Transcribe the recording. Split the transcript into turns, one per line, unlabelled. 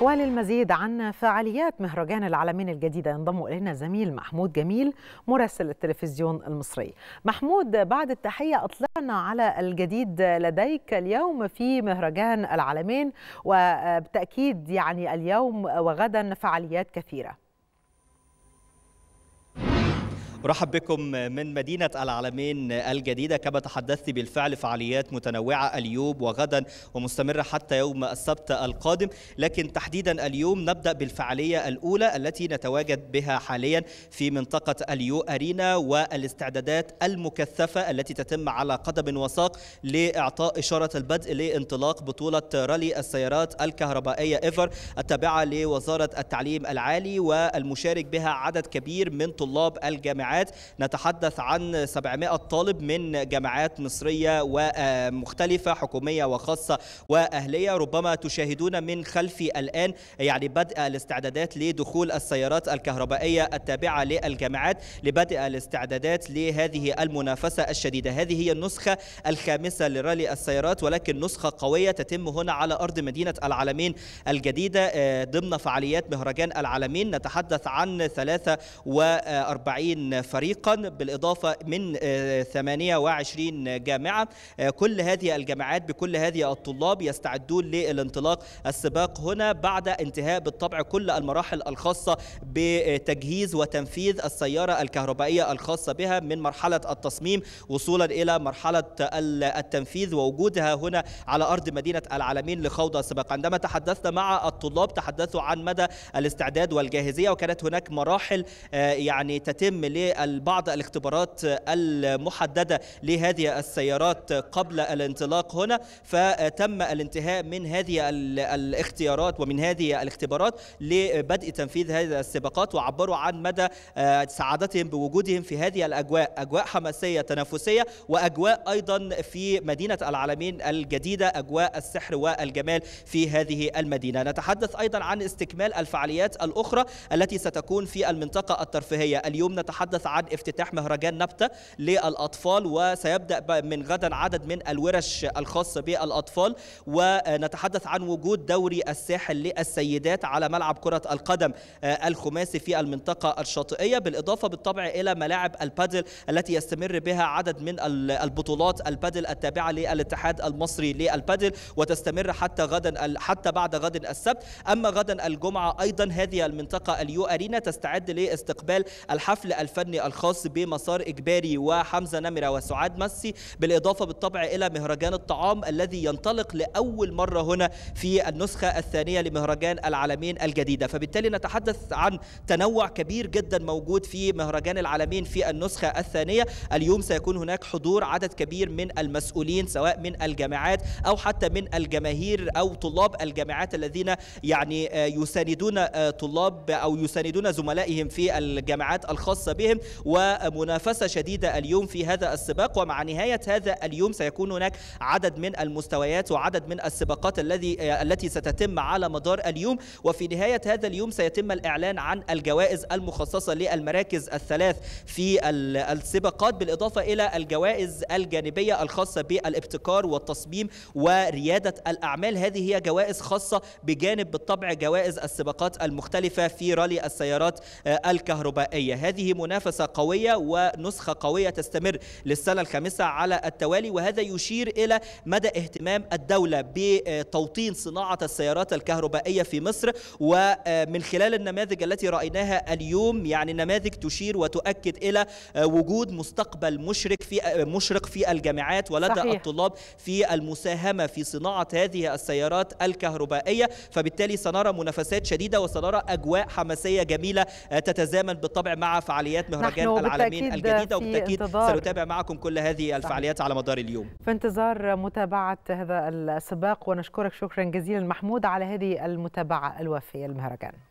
وللمزيد عن فعاليات مهرجان العالمين الجديدة ينضم إلينا الزميل محمود جميل مراسل التلفزيون المصري محمود بعد التحية أطلعنا على الجديد لديك اليوم في مهرجان العالمين وبالتأكيد يعني اليوم وغدا فعاليات كثيرة
ارحب بكم من مدينه العلمين الجديده كما تحدثت بالفعل فعاليات متنوعه اليوم وغدا ومستمره حتى يوم السبت القادم لكن تحديدا اليوم نبدا بالفعاليه الاولى التي نتواجد بها حاليا في منطقه اليو ارينا والاستعدادات المكثفه التي تتم على قدم وساق لاعطاء اشاره البدء لانطلاق بطوله رالي السيارات الكهربائيه ايفر التابعه لوزاره التعليم العالي والمشارك بها عدد كبير من طلاب الجامعات الجامعات نتحدث عن 700 طالب من جامعات مصرية ومختلفة حكومية وخاصة وأهلية ربما تشاهدون من خلفي الآن يعني بدء الاستعدادات لدخول السيارات الكهربائية التابعة للجامعات لبدء الاستعدادات لهذه المنافسة الشديدة هذه هي النسخة الخامسة لرالي السيارات ولكن نسخة قوية تتم هنا على أرض مدينة العالمين الجديدة آه، ضمن فعاليات مهرجان العالمين نتحدث عن 43 فريقا بالإضافة من 28 آه، جامعة آه، كل هذه الجامعات بكل هذه الطلاب يستعدون للانطلاق السباق هنا بعد انتهاء بالطبع كل المراحل الخاصة بتجهيز وتنفيذ السيارة الكهربائية الخاصة بها من مرحلة التصميم وصولا إلى مرحلة التنفيذ ووجودها هنا على أرض مدينة العالمين لخوض السباق عندما تحدثنا مع الطلاب تحدثوا عن مدى الاستعداد والجاهزية وكانت هناك مراحل آه، يعني تتم ل لبعض الاختبارات المحددة لهذه السيارات قبل الانطلاق هنا فتم الانتهاء من هذه الاختيارات ومن هذه الاختبارات لبدء تنفيذ هذه السباقات وعبروا عن مدى آه، سعادتهم بوجودهم في هذه الأجواء أجواء حماسية تنافسية وأجواء أيضا في مدينة العالمين الجديدة أجواء السحر والجمال في هذه المدينة نتحدث أيضا عن استكمال الفعاليات الأخرى التي ستكون في المنطقة الترفيهية اليوم نتحدث سيتحدث عن افتتاح مهرجان نبتة للأطفال وسيبدأ من غدا عدد من الورش الخاصة بالأطفال ونتحدث عن وجود دوري الساحل للسيدات على ملعب كرة القدم آه، الخماسي في المنطقة الشاطئية بالإضافة بالطبع إلى ملاعب البادل التي يستمر بها عدد من البطولات البادل التابعة للاتحاد المصري للبادل وتستمر حتى غدا حتى بعد غد السبت أما غدا الجمعة أيضا هذه المنطقة اليو أرينا تستعد لاستقبال الحفل الفني المبني الخاص بمسار إجباري وحمزة نمرة وسعاد مسي بالإضافة بالطبع إلى مهرجان الطعام الذي ينطلق لأول مرة هنا في النسخة الثانية لمهرجان العالمين الجديدة فبالتالي نتحدث عن تنوع كبير جدا موجود في مهرجان العالمين في النسخة الثانية اليوم سيكون هناك حضور عدد كبير من المسؤولين سواء من الجامعات أو حتى من الجماهير أو طلاب الجامعات الذين يعني آه، يساندون آه، طلاب أو يساندون زملائهم في الجامعات الخاصة بهم الموسم ومنافسة شديدة اليوم في هذا السباق ومع نهاية هذا اليوم سيكون هناك عدد من المستويات وعدد من السباقات الذي التي ستتم على مدار اليوم وفي نهاية هذا اليوم سيتم الإعلان عن الجوائز المخصصة للمراكز الثلاث في السباقات بالإضافة إلى الجوائز الجانبية الخاصة بالابتكار والتصميم وريادة الأعمال هذه هي جوائز خاصة بجانب بالطبع جوائز السباقات المختلفة في رالي السيارات آه، الكهربائية هذه منافسة منافسة قوية ونسخة قوية تستمر للسنة الخامسة على التوالي وهذا يشير إلى مدى اهتمام الدولة بتوطين صناعة السيارات الكهربائية في مصر ومن خلال النماذج التي رأيناها اليوم يعني نماذج تشير وتؤكد إلى وجود مستقبل مشرق في مشرق في الجامعات ولدى صحيح. الطلاب في المساهمة في صناعة هذه السيارات الكهربائية فبالتالي سنرى منافسات شديدة وسنرى أجواء حماسية جميلة تتزامن بالطبع مع فعاليات مهرجان العالمين الجديدة وبالتأكيد سنتابع معكم كل هذه الفعاليات على مدار اليوم
في انتظار متابعة هذا السباق ونشكرك شكرا جزيلا محمود على هذه المتابعة الوافية للمهرجان